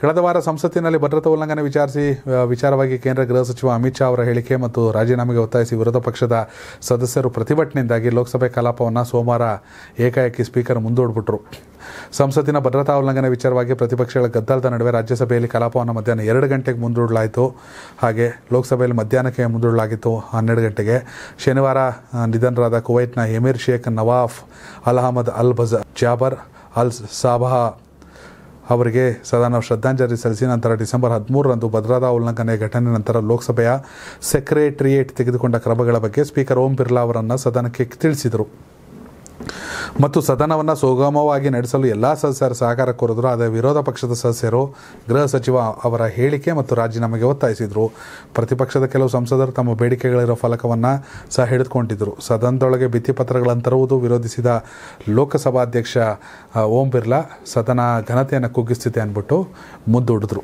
ಕಳೆದ ವಾರ ಸಂಸತ್ತಿನಲ್ಲಿ ಭದ್ರತಾ ಉಲ್ಲಂಘನೆ ವಿಚಾರಿಸಿ ವಿಚಾರವಾಗಿ ಕೇಂದ್ರ ಗೃಹ ಸಚಿವ ಅಮಿತ್ ಶಾ ಅವರ ಹೇಳಿಕೆ ಮತ್ತು ರಾಜೀನಾಮೆಗೆ ಒತ್ತಾಯಿಸಿ ವಿರೋಧ ಪಕ್ಷದ ಸದಸ್ಯರು ಪ್ರತಿಭಟನೆಯಿಂದಾಗಿ ಲೋಕಸಭೆ ಕಲಾಪವನ್ನು ಸೋಮವಾರ ಏಕಾಏಕಿ ಸ್ಪೀಕರ್ ಮುಂದೂಡ್ಬಿಟ್ರು ಸಂಸತ್ತಿನ ಭದ್ರತಾ ಉಲ್ಲಂಘನೆ ವಿಚಾರವಾಗಿ ಪ್ರತಿಪಕ್ಷಗಳ ಗದ್ದಲದ ನಡುವೆ ರಾಜ್ಯಸಭೆಯಲ್ಲಿ ಕಲಾಪವನ್ನು ಮಧ್ಯಾಹ್ನ ಎರಡು ಗಂಟೆಗೆ ಮುಂದೂಡಲಾಯಿತು ಹಾಗೆ ಲೋಕಸಭೆಯಲ್ಲಿ ಮಧ್ಯಾಹ್ನಕ್ಕೆ ಮುಂದೂಡಲಾಗಿತ್ತು ಹನ್ನೆರಡು ಗಂಟೆಗೆ ಶನಿವಾರ ನಿಧನರಾದ ಕುವೈತ್ನ ಎಮಿರ್ ಶೇಖ್ ನವಾಫ್ ಅಲ್ ಅಹಮದ್ ಅಲ್ ಬಜ ಜಾಬರ್ ಅಲ್ ಸಾಬಹ ಅವರಿಗೆ ಸದಾ ನಾವು ಶ್ರದ್ಧಾಂಜಲಿ ಸಲ್ಲಿಸಿ ನಂತರ ಡಿಸೆಂಬರ್ ಹದಿಮೂರರಂದು ಭದ್ರತಾ ಉಲ್ಲಂಘನೆ ಘಟನೆ ನಂತರ ಲೋಕಸಭೆಯ ಸೆಕ್ರೆಟರಿಯೇಟ್ ತೆಗೆದುಕೊಂಡ ಕ್ರಮಗಳ ಬಗ್ಗೆ ಸ್ಪೀಕರ್ ಓಂ ಬಿರ್ಲಾ ಅವರನ್ನು ಸದನಕ್ಕೆ ತಿಳಿಸಿದರು ಮತ್ತು ಸದನವನ್ನು ಸುಗಮವಾಗಿ ನಡೆಸಲು ಎಲ್ಲ ಸದಸ್ಯರು ಸಹಕಾರ ಕೋರಿದರು ಆದರೆ ವಿರೋಧ ಪಕ್ಷದ ಸದಸ್ಯರು ಗೃಹ ಸಚಿವ ಅವರ ಹೇಳಿಕೆ ಮತ್ತು ರಾಜೀನಾಮೆಗೆ ಒತ್ತಾಯಿಸಿದರು ಪ್ರತಿಪಕ್ಷದ ಕೆಲವು ಸಂಸದರು ತಮ್ಮ ಬೇಡಿಕೆಗಳಿರೋ ಫಲಕವನ್ನು ಸಹ ಹಿಡಿದುಕೊಂಡಿದ್ದರು ಸದನದೊಳಗೆ ಭಿತ್ತಿಪತ್ರಗಳನ್ನು ತರುವುದು ವಿರೋಧಿಸಿದ ಲೋಕಸಭಾಧ್ಯಕ್ಷ ಓಂ ಬಿರ್ಲಾ ಸದನ ಘನತೆಯನ್ನು ಕುಗ್ಗಿಸ್ತಿದೆ ಅಂದ್ಬಿಟ್ಟು ಮುಂದೂಡಿದ್ರು